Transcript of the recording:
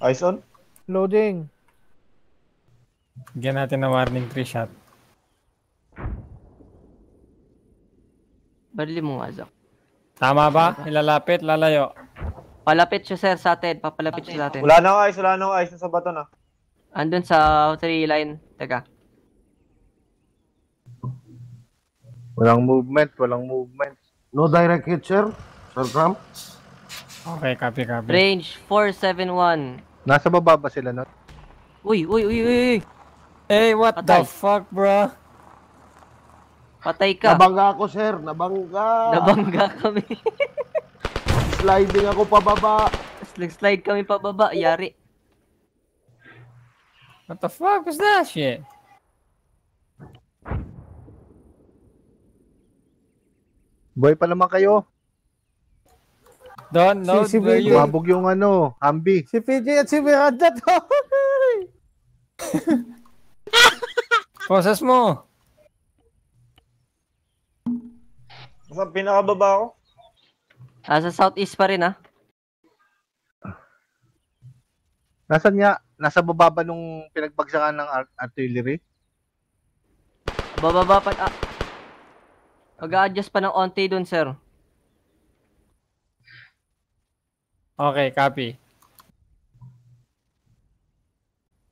Eyes on? Loading. Bigyan natin ng warning 3 shot. Bali mo nga, Zach. Tama ba? Ilalapit, lalayo. Palapit siya, sir, sa atin. Papalapit siya sa atin. Wala na ako ice, wala na ako ice. Nasa bato na. Ah. Andun sa 3 line. Teka. Walang movement, walang movement. No direct hit, sir. Sir Cram. Okay, copy, copy. Range 471. Nasa baba ba sila, Not? Uy, uy, uy, uy! Hey, what Patay. the fuck, bro? Patay ka. Nabangga ako, sir. Nabangga. Nabangga kami. Sliding ako pababa. Slide, slide kami pababa. Yari. What the fuck was that shit? Boy pa naman kayo. Don, no, si, si PJ. Mabog yung ano, Ambi. Si PJ at si Miranda to. Posas mo. Sa pinakababa ako? Ah, sa southeast pa rin ah. Nasaan niya? Nasa baba ba nung pinagbagsakan ng art- artillery? Bababa pa. Ah. Mag-a-adjust pa ng onti dun, sir. Okay, copy.